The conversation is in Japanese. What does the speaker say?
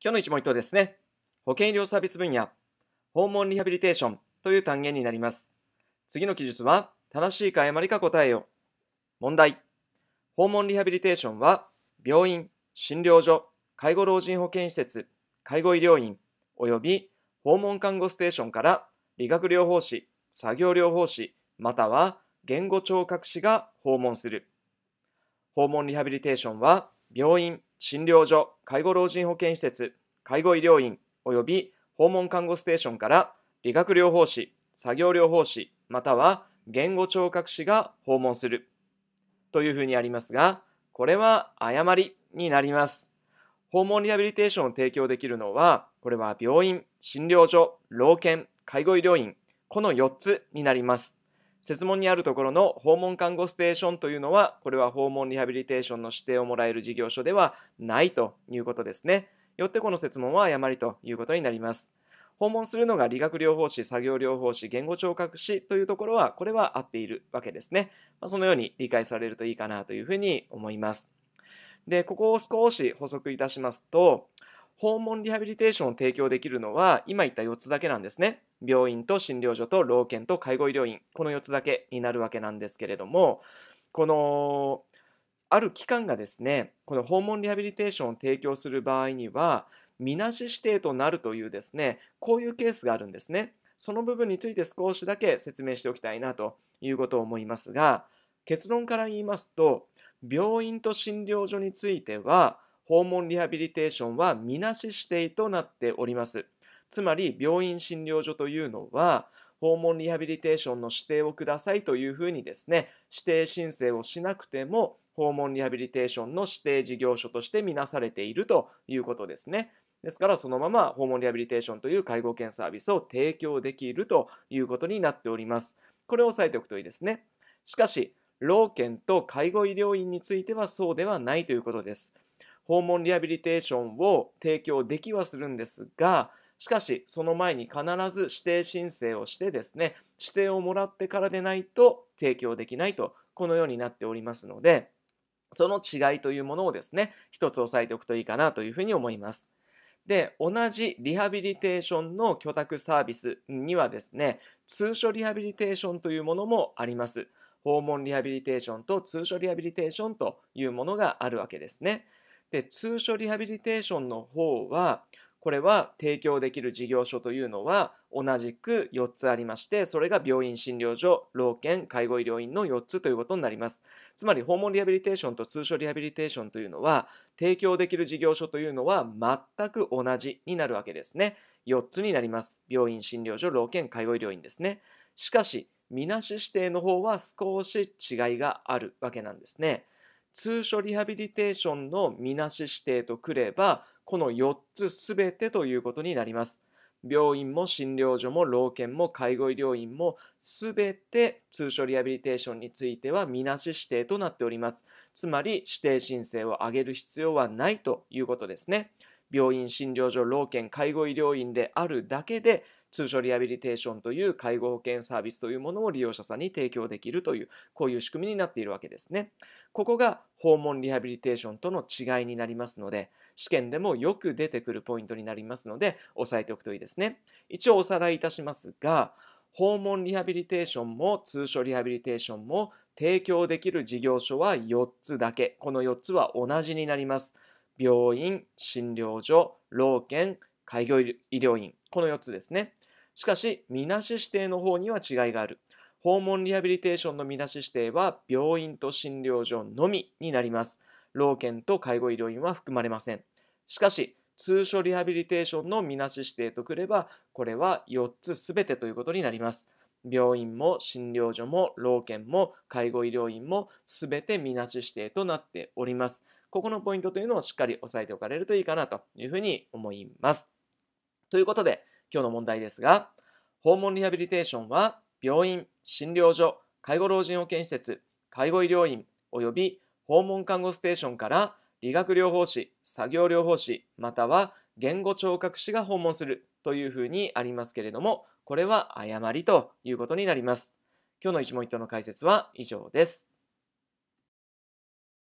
今日の一問一答ですね。保険医療サービス分野、訪問リハビリテーションという単元になります。次の記述は、正しいか誤りか答えよ。問題。訪問リハビリテーションは、病院、診療所、介護老人保健施設、介護医療院、及び訪問看護ステーションから理学療法士、作業療法士、または言語聴覚士が訪問する。訪問リハビリテーションは病院、診療所、介護老人保健施設、介護医療院及び訪問看護ステーションから理学療法士、作業療法士、または言語聴覚士が訪問するというふうにありますが、これは誤りになります。訪問リハビリテーションを提供できるのは、これは病院、診療所、老犬、介護医療院、この4つになります。設問にあるところの訪問看護ステーションというのは、これは訪問リハビリテーションの指定をもらえる事業所ではないということですね。よってこの設問は誤りということになります。訪問するのが理学療法士、作業療法士、言語聴覚士というところは、これは合っているわけですね。まそのように理解されるといいかなというふうに思います。で、ここを少し補足いたしますと、訪問リハビリテーションを提供できるのは、今言った4つだけなんですね。病院と診療所と老犬と介護医療院この4つだけになるわけなんですけれどもこのある機関がですねこの訪問リハビリテーションを提供する場合にはみなし指定となるというですねこういうケースがあるんですねその部分について少しだけ説明しておきたいなということを思いますが結論から言いますと病院と診療所については訪問リハビリテーションはみなし指定となっておりますつまり病院診療所というのは訪問リハビリテーションの指定をくださいというふうにですね指定申請をしなくても訪問リハビリテーションの指定事業所としてみなされているということですね。ですからそのまま訪問リハビリテーションという介護保険サービスを提供できるということになっております。これを押さえておくといいですね。しかし、老健と介護医療院についてはそうではないということです。訪問リハビリテーションを提供できはするんですが、しかし、その前に必ず指定申請をしてですね、指定をもらってからでないと提供できないと、このようになっておりますので、その違いというものをですね、一つ押さえておくといいかなというふうに思います。で、同じリハビリテーションの居宅サービスにはですね、通所リハビリテーションというものもあります。訪問リハビリテーションと通所リハビリテーションというものがあるわけですね。で、通所リハビリテーションの方は、これは提供できる事業所というのは同じく4つありまして、それが病院診療所、老健、介護医療院の4つということになります。つまり訪問リハビリテーションと通所リハビリテーションというのは、提供できる事業所というのは全く同じになるわけですね。4つになります。病院診療所、老健、介護医療院ですね。しかし、みなし指定の方は少し違いがあるわけなんですね。通所リハビリテーションのみなし指定とくれば、この4つすべてということになります。病院も診療所も老犬も介護医療院もすべて通所リハビリテーションについてはみなし指定となっております。つまり指定申請を上げる必要はないということですね。病院、診療所、老犬、介護医療院であるだけで通所リハビリテーションという介護保険サービスというものを利用者さんに提供できるというこういう仕組みになっているわけですね。ここが訪問リハビリテーションとの違いになりますので、試験でもよく出てくるポイントになりますので、押さえておくといいですね。一応おさらいいたしますが、訪問リハビリテーションも通所リハビリテーションも提供できる事業所は4つだけ。この4つは同じになります。病院、診療所、老健、開業医療院。この4つですね。しかし、みなし指定の方には違いがある。訪問リハビリテーションのみなし指定は病院と診療所のみになります。老健と介護医療院は含まれません。しかし、通所リハビリテーションのみなし指定とくれば、これは4つすべてということになります。病院も診療所も老健も介護医療院もすべてみなし指定となっております。ここのポイントというのをしっかり押さえておかれるといいかなというふうに思います。ということで、今日の問題ですが、訪問リハビリテーションは病院、診療所、介護老人保健施設、介護医療院及び訪問看護ステーションから理学療法士、作業療法士、または言語聴覚士が訪問するというふうにありますけれども、これは誤りということになります。今日の一問一答の解説は以上です。